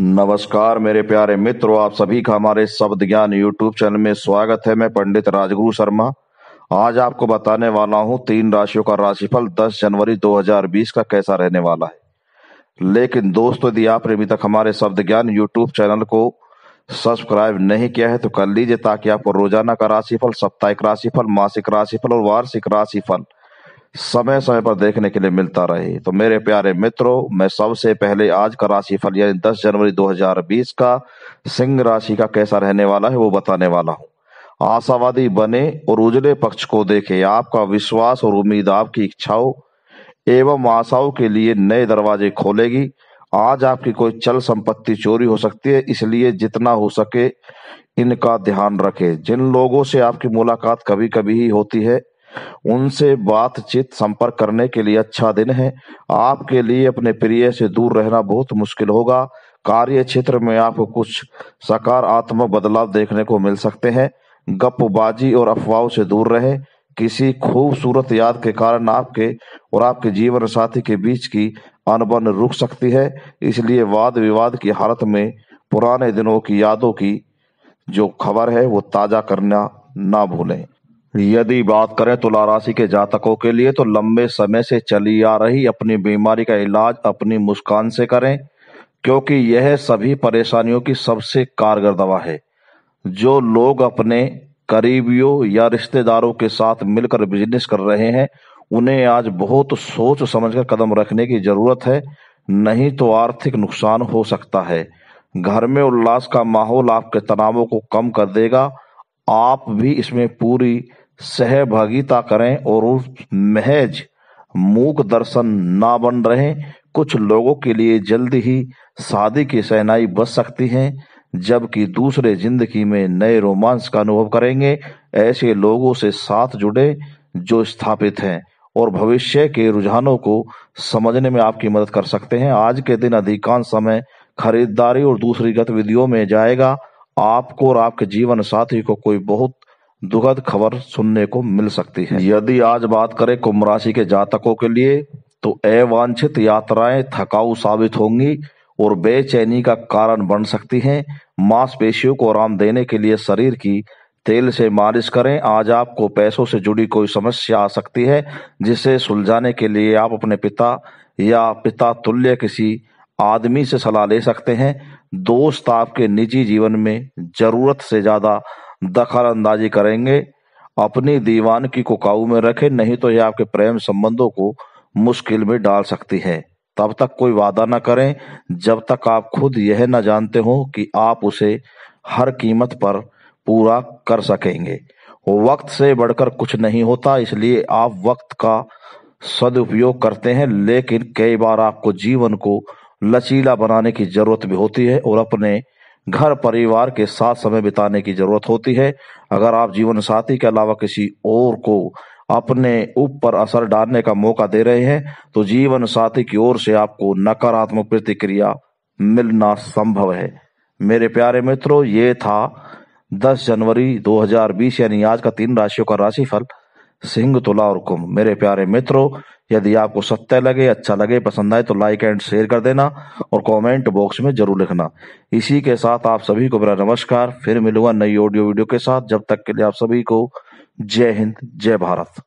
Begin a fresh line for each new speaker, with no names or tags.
नमस्कार मेरे प्यारे मित्रों आप सभी का हमारे शब्द ज्ञान यूट्यूब चैनल में स्वागत है मैं पंडित राजगुरु शर्मा आज आपको बताने वाला हूं तीन राशियों का राशिफल 10 जनवरी 2020 का कैसा रहने वाला है लेकिन दोस्तों यदि आपने अभी तक हमारे शब्द ज्ञान यूट्यूब चैनल को सब्सक्राइब नहीं किया है तो कर लीजिए ताकि आपको रोजाना का राशिफल साप्ताहिक राशिफल मासिक राशिफल और वार्षिक राशिफल समय समय पर देखने के लिए मिलता रहे तो मेरे प्यारे मित्रों मैं सबसे पहले आज का राशि फल यानी 10 जनवरी 2020 का सिंह राशि का कैसा रहने वाला है वो बताने वाला हूँ आशावादी बने और उजले पक्ष को देखे आपका विश्वास और उम्मीद आपकी इच्छाओं एवं आशाओं के लिए नए दरवाजे खोलेगी आज आपकी कोई चल संपत्ति चोरी हो सकती है इसलिए जितना हो सके इनका ध्यान रखें जिन लोगों से आपकी मुलाकात कभी कभी ही होती है उनसे बातचीत संपर्क करने के लिए अच्छा दिन है आपके लिए अपने प्रिय से दूर रहना बहुत मुश्किल होगा कार्य क्षेत्र में आपको कुछ सकारात्मक बदलाव देखने को मिल सकते हैं गपबाजी और अफवाहों से दूर रहे किसी खूबसूरत याद के कारण आपके और आपके जीवन साथी के बीच की अनबन रुक सकती है इसलिए वाद विवाद की हालत में पुराने दिनों की यादों की जो खबर है वो ताजा करना ना भूलें यदि बात करें तुला राशि के जातकों के लिए तो लंबे समय से चली आ रही अपनी बीमारी का इलाज अपनी मुस्कान से करें क्योंकि यह सभी परेशानियों की सबसे कारगर दवा है जो लोग अपने करीबियों या रिश्तेदारों के साथ मिलकर बिजनेस कर रहे हैं उन्हें आज बहुत सोच समझकर कदम रखने की जरूरत है नहीं तो आर्थिक नुकसान हो सकता है घर में उल्लास का माहौल आपके तनावों को कम कर देगा आप भी इसमें पूरी सहभागिता करें और महज मूक दर्शन ना बन रहे कुछ लोगों के लिए जल्द ही शादी की सहनाई बच सकती है जबकि दूसरे जिंदगी में नए रोमांस का अनुभव करेंगे ऐसे लोगों से साथ जुड़े जो स्थापित हैं और भविष्य के रुझानों को समझने में आपकी मदद कर सकते हैं आज के दिन अधिकांश समय खरीदारी और दूसरी गतिविधियों में जाएगा आपको और आपके जीवन साथी को कोई बहुत दुखद खबर सुनने को मिल सकती है यदि आज बात करें कुंभ राशि के जातकों के लिए तो अवांछित यात्राएं थकाऊ साबित होंगी और बेचैनी का कारण बन सकती हैं मांसपेशियों को आराम देने के लिए शरीर की तेल से मालिश करें आज आपको पैसों से जुड़ी कोई समस्या आ सकती है जिसे सुलझाने के लिए आप अपने पिता या पिता तुल्य किसी आदमी से सलाह ले सकते हैं दोस्त आपके निजी जीवन में जरूरत से ज्यादा दखल अंदाजी करेंगे अपनी की को काबू में रखें नहीं तो यह आपके प्रेम संबंधों को मुश्किल में डाल सकती है तब तक कोई वादा ना करें जब तक आप खुद यह न जानते हो कि आप उसे हर कीमत पर पूरा कर सकेंगे वक्त से बढ़कर कुछ नहीं होता इसलिए आप वक्त का सदुपयोग करते हैं लेकिन कई बार आपको जीवन को लचीला बनाने की जरूरत भी होती है और अपने घर परिवार के साथ समय बिताने की जरूरत होती है अगर आप जीवन साथी के अलावा किसी और को अपने ऊपर असर डालने का मौका दे रहे हैं तो जीवन साथी की ओर से आपको नकारात्मक प्रतिक्रिया मिलना संभव है मेरे प्यारे मित्रों ये था 10 जनवरी 2020 यानी आज का तीन राशियों का राशिफल फल सिंह तुला और कुंभ मेरे प्यारे मित्रों यदि आपको सत्य लगे अच्छा लगे पसंद आए तो लाइक एंड शेयर कर देना और कमेंट बॉक्स में जरूर लिखना इसी के साथ आप सभी को मेरा नमस्कार फिर मिलूंगा नई ऑडियो वीडियो के साथ जब तक के लिए आप सभी को जय हिंद जय भारत